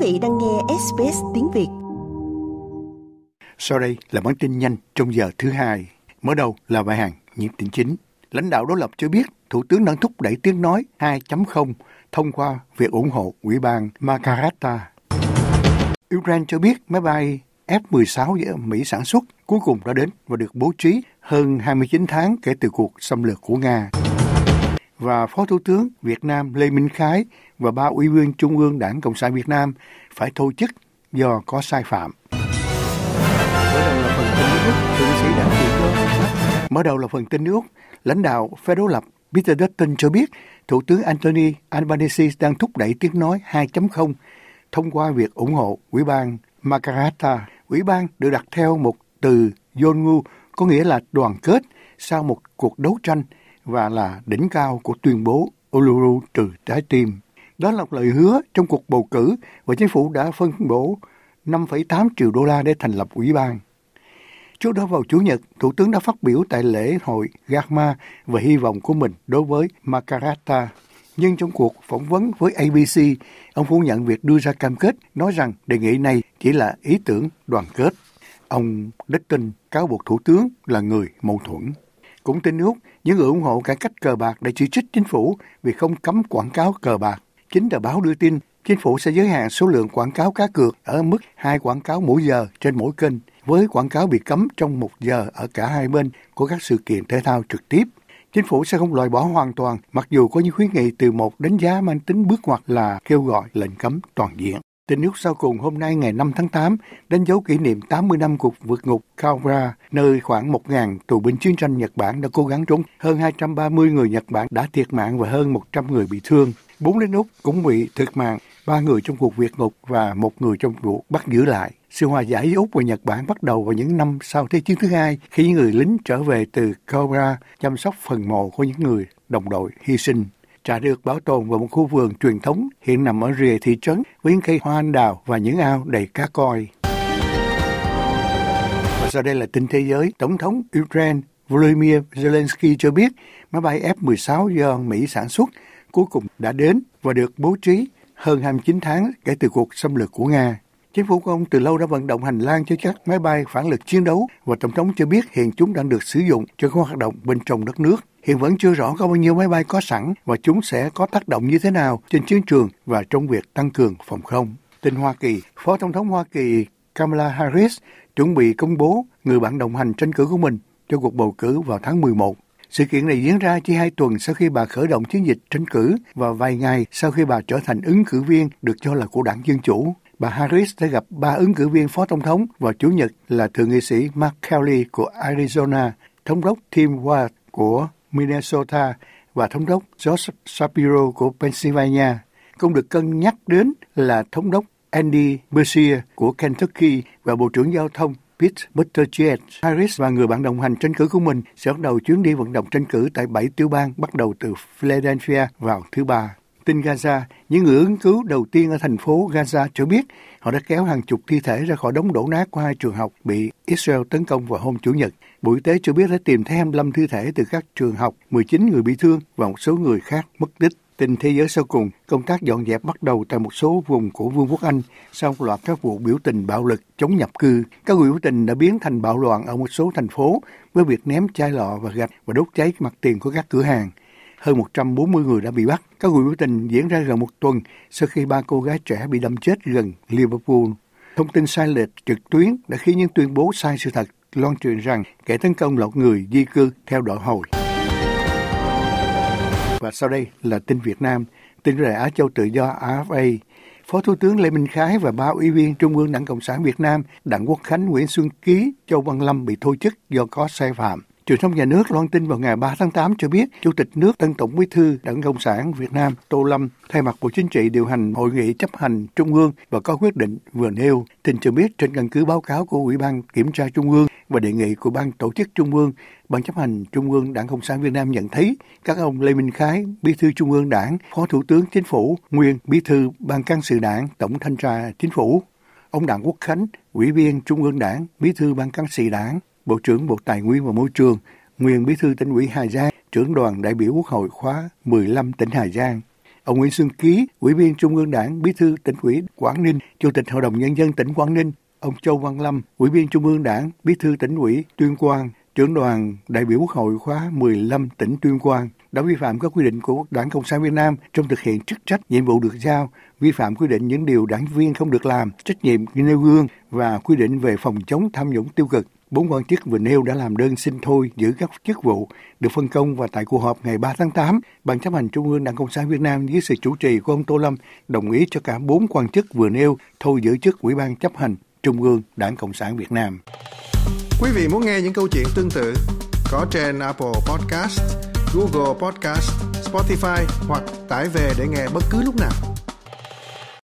Quý vị đang nghe SBS tiếng Việt. Sau đây là bản tin nhanh trong giờ thứ hai. Mở đầu là bài hàng những tin chính. Lãnh đạo đối lập cho biết Thủ tướng đang thúc đẩy tiếng nói 2.0 thông qua việc ủng hộ Ủy ban Makarata. Ukraine cho biết máy bay F-16 do Mỹ sản xuất cuối cùng đã đến và được bố trí hơn 29 tháng kể từ cuộc xâm lược của Nga. Và Phó Thủ tướng Việt Nam Lê Minh Khái và ba ủy viên Trung ương Đảng Cộng sản Việt Nam phải thôi chức do có sai phạm. Mở đầu là phần tin nước, lãnh đạo phe đối lập Peter Dutton cho biết Thủ tướng Anthony Albanese đang thúc đẩy tiếng nói 2.0 thông qua việc ủng hộ Ủy ban Makarata. Ủy ban được đặt theo một từ Yongu có nghĩa là đoàn kết sau một cuộc đấu tranh và là đỉnh cao của tuyên bố Uluru trừ trái tim. Đó là lời hứa trong cuộc bầu cử và chính phủ đã phân bổ 5,8 triệu đô la để thành lập ủy ban. Trước đó vào Chủ nhật, Thủ tướng đã phát biểu tại lễ hội Gagma về hy vọng của mình đối với Makarata. Nhưng trong cuộc phỏng vấn với ABC, ông phủ nhận việc đưa ra cam kết, nói rằng đề nghị này chỉ là ý tưởng đoàn kết. Ông Dutton cáo buộc Thủ tướng là người mâu thuẫn. Cũng tin nước, những người ủng hộ cải cách cờ bạc đã chỉ trích chính phủ vì không cấm quảng cáo cờ bạc chính tờ báo đưa tin chính phủ sẽ giới hạn số lượng quảng cáo cá cược ở mức hai quảng cáo mỗi giờ trên mỗi kênh, với quảng cáo bị cấm trong một giờ ở cả hai bên của các sự kiện thể thao trực tiếp. Chính phủ sẽ không loại bỏ hoàn toàn, mặc dù có những khuyến nghị từ một đánh giá mang tính bước ngoặt là kêu gọi lệnh cấm toàn diện. Tin nước sau cùng hôm nay ngày 5 tháng 8 đánh dấu kỷ niệm 80 năm cuộc vượt ngục Kawra, nơi khoảng 1.000 tù binh chiến tranh Nhật Bản đã cố gắng trốn. Hơn 230 người Nhật Bản đã thiệt mạng và hơn 100 người bị thương. Bốn lính Úc cũng bị thiệt mạng, ba người trong cuộc Việt ngục và một người trong cuộc bắt giữ lại. Sự hòa giải với Úc và Nhật Bản bắt đầu vào những năm sau Thế chiến thứ hai khi những người lính trở về từ Cobra chăm sóc phần mộ của những người đồng đội hy sinh. Trà được bảo tồn vào một khu vườn truyền thống hiện nằm ở rìa thị trấn với những cây hoa anh đào và những ao đầy cá coi. Và sau đây là tin thế giới. Tổng thống Ukraine Volodymyr Zelensky cho biết máy bay F-16 do Mỹ sản xuất cuối cùng đã đến và được bố trí hơn 29 tháng kể từ cuộc xâm lược của Nga. Chính phủ của ông từ lâu đã vận động hành lang cho các máy bay phản lực chiến đấu và Tổng thống cho biết hiện chúng đang được sử dụng cho các hoạt động bên trong đất nước. Hiện vẫn chưa rõ có bao nhiêu máy bay có sẵn và chúng sẽ có tác động như thế nào trên chiến trường và trong việc tăng cường phòng không. Tin Hoa Kỳ, Phó Tổng thống Hoa Kỳ Kamala Harris chuẩn bị công bố người bạn đồng hành tranh cử của mình cho cuộc bầu cử vào tháng 11. Sự kiện này diễn ra chỉ hai tuần sau khi bà khởi động chiến dịch tranh cử và vài ngày sau khi bà trở thành ứng cử viên được cho là của đảng Dân Chủ. Bà Harris đã gặp ba ứng cử viên phó tổng thống vào Chủ nhật là Thượng nghị sĩ Mark Kelly của Arizona, Thống đốc Tim Ward của Minnesota và Thống đốc George Shapiro của Pennsylvania. Cũng được cân nhắc đến là Thống đốc Andy Beshear của Kentucky và Bộ trưởng Giao thông Pete Buttigieg Harris và người bạn đồng hành tranh cử của mình sẽ bắt đầu chuyến đi vận động tranh cử tại bảy tiểu bang bắt đầu từ Philadelphia vào thứ Ba. Tin Gaza, những người ứng cứu đầu tiên ở thành phố Gaza cho biết họ đã kéo hàng chục thi thể ra khỏi đống đổ nát của hai trường học bị Israel tấn công vào hôm Chủ nhật. Bộ Y tế cho biết đã tìm thấy 25 thi thể từ các trường học, 19 người bị thương và một số người khác mất tích. Tình thế giới sau cùng, công tác dọn dẹp bắt đầu tại một số vùng của Vương quốc Anh sau loạt các vụ biểu tình bạo lực chống nhập cư. Các vụ biểu tình đã biến thành bạo loạn ở một số thành phố với việc ném chai lọ và gạch và đốt cháy mặt tiền của các cửa hàng. Hơn 140 người đã bị bắt. Các vụ biểu tình diễn ra gần một tuần sau khi ba cô gái trẻ bị đâm chết gần Liverpool. Thông tin sai lệch trực tuyến đã khiến những tuyên bố sai sự thật loan truyền rằng kẻ tấn công lọt người di cư theo đội hồi. Và sau đây là tin Việt Nam, tin rời Á Châu Tự Do AFA. Phó Thủ tướng Lê Minh Khái và ba ủy viên Trung ương Đảng Cộng sản Việt Nam, Đặng Quốc Khánh, Nguyễn Xuân Ký, Châu Văn Lâm bị thôi chức do có sai phạm. Truyền thông nhà nước loan tin vào ngày 3 tháng 8 cho biết, Chủ tịch nước Tân Tổng Bí thư Đảng Cộng sản Việt Nam Tô Lâm thay mặt Bộ Chính trị điều hành Hội nghị chấp hành Trung ương và có quyết định vừa nêu. tình cho biết trên căn cứ báo cáo của Ủy ban Kiểm tra Trung ương, và đề nghị của Ban Tổ chức Trung ương, Ban chấp hành Trung ương Đảng Cộng sản Việt Nam nhận thấy các ông Lê Minh Khái, Bí thư Trung ương Đảng, Phó Thủ tướng Chính phủ, nguyên Bí thư Ban cán sự Đảng, Tổng thanh tra Chính phủ, ông Đặng Quốc Khánh, Ủy viên Trung ương Đảng, Bí thư Ban cán sự Đảng, Bộ trưởng Bộ Tài nguyên và Môi trường, nguyên Bí thư tỉnh ủy Hà Giang, trưởng đoàn đại biểu Quốc hội khóa 15 tỉnh Hà Giang, ông Nguyễn Xuân Ký, Ủy viên Trung ương Đảng, Bí thư tỉnh ủy Quảng Ninh, Chủ tịch Hội đồng Nhân dân tỉnh Quảng Ninh, ông Châu Văn Lâm, Ủy viên Trung ương Đảng, Bí thư tỉnh ủy Tuyên Quang, trưởng đoàn đại biểu Quốc hội khóa 15 tỉnh Tuyên Quang đã vi phạm các quy định của Đảng Cộng sản Việt Nam trong thực hiện chức trách nhiệm vụ được giao, vi phạm quy định những điều đảng viên không được làm, trách nhiệm nêu gương và quy định về phòng chống tham nhũng tiêu cực. Bốn quan chức vừa nêu đã làm đơn xin thôi giữ các chức vụ được phân công và tại cuộc họp ngày 3 tháng 8, Ban chấp hành Trung ương Đảng Cộng sản Việt Nam dưới sự chủ trì của ông Tô Lâm đồng ý cho cả bốn quan chức vừa nêu thôi giữ chức Ủy ban chấp hành Trung ương Đảng Cộng sản Việt Nam. Quý vị muốn nghe những câu chuyện tương tự có trên Apple Podcast, Google Podcast, Spotify hoặc tải về để nghe bất cứ lúc nào.